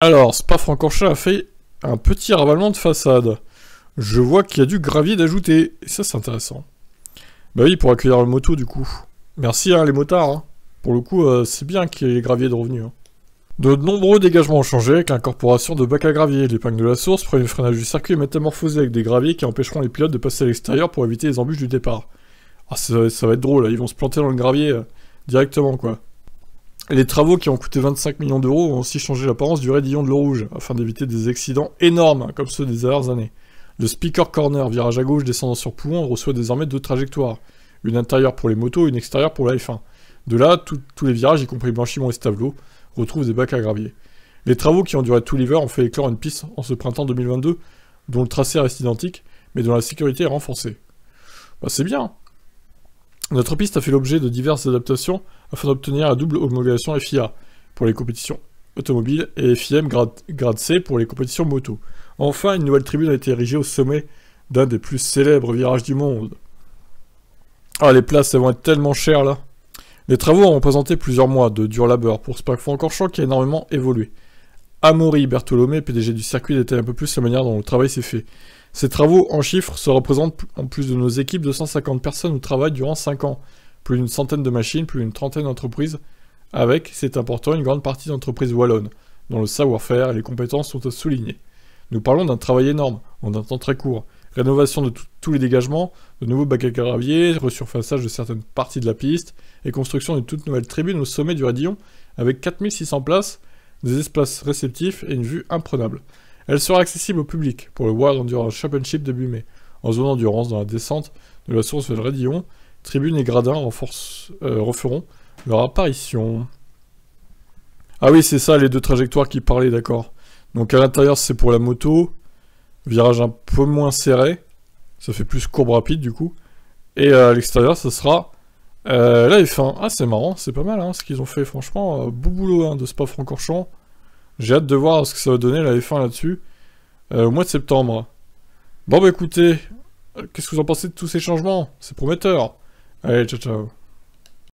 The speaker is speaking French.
Alors, Spa-Francorchamps a fait un petit ravalement de façade. Je vois qu'il y a du gravier d'ajouter. Et ça, c'est intéressant. Bah oui, pour accueillir le moto, du coup. Merci, hein, les motards. Hein. Pour le coup, euh, c'est bien qu'il y ait les graviers de revenus. Hein. De nombreux dégagements ont changé avec l'incorporation de bacs à gravier. L'épingle de la source, premier freinage du circuit métamorphosé avec des graviers qui empêcheront les pilotes de passer à l'extérieur pour éviter les embûches du départ. Ah, ça, va être drôle, hein. ils vont se planter dans le gravier euh, directement, quoi les travaux qui ont coûté 25 millions d'euros ont aussi changé l'apparence du raidillon de l'eau rouge, afin d'éviter des accidents énormes comme ceux des dernières années. Le Speaker Corner, virage à gauche descendant sur Pouhon, reçoit désormais deux trajectoires. Une intérieure pour les motos et une extérieure pour la F1. De là, tous les virages, y compris Blanchiment et Stavelot, retrouvent des bacs à gravier. Les travaux qui ont duré tout l'hiver ont fait éclore une piste en ce printemps 2022, dont le tracé reste identique, mais dont la sécurité est renforcée. Bah c'est bien, notre piste a fait l'objet de diverses adaptations afin d'obtenir la double homologation FIA pour les compétitions automobiles et FIM grade, C pour les compétitions moto. Enfin, une nouvelle tribune a été érigée au sommet d'un des plus célèbres virages du monde. Ah, les places, elles vont être tellement chères là. Les travaux ont représenté plusieurs mois de dur labeur pour encore francorchamps qui a énormément évolué. Amaury Bertolomé, PDG du circuit, détaille un peu plus la manière dont le travail s'est fait. Ces travaux en chiffres se représentent en plus de nos équipes de 150 personnes au travaillent durant 5 ans, plus d'une centaine de machines, plus d'une trentaine d'entreprises, avec, c'est important, une grande partie d'entreprises wallonnes, dont le savoir-faire et les compétences sont à souligner. Nous parlons d'un travail énorme, en un temps très court. Rénovation de tous les dégagements, de nouveaux bacs à gravier, resurfaçage de certaines parties de la piste, et construction d'une toute nouvelle tribune au sommet du Radillon, avec 4600 places, des espaces réceptifs et une vue imprenable. Elle sera accessible au public pour le World Endurance Championship début mai, en zone endurance dans la descente de la source de Redillon. Tribune et Gradin euh, referont leur apparition. Ah oui, c'est ça, les deux trajectoires qui parlaient, d'accord. Donc à l'intérieur, c'est pour la moto. Virage un peu moins serré. Ça fait plus courbe rapide, du coup. Et euh, à l'extérieur, ça sera euh, la F1. Ah, c'est marrant, c'est pas mal hein, ce qu'ils ont fait, franchement. beau boulot hein, de Spa-Francorchamps. J'ai hâte de voir ce que ça va donner la F1 là-dessus euh, au mois de septembre. Bon bah écoutez, euh, qu'est-ce que vous en pensez de tous ces changements C'est prometteur. Allez, ciao ciao.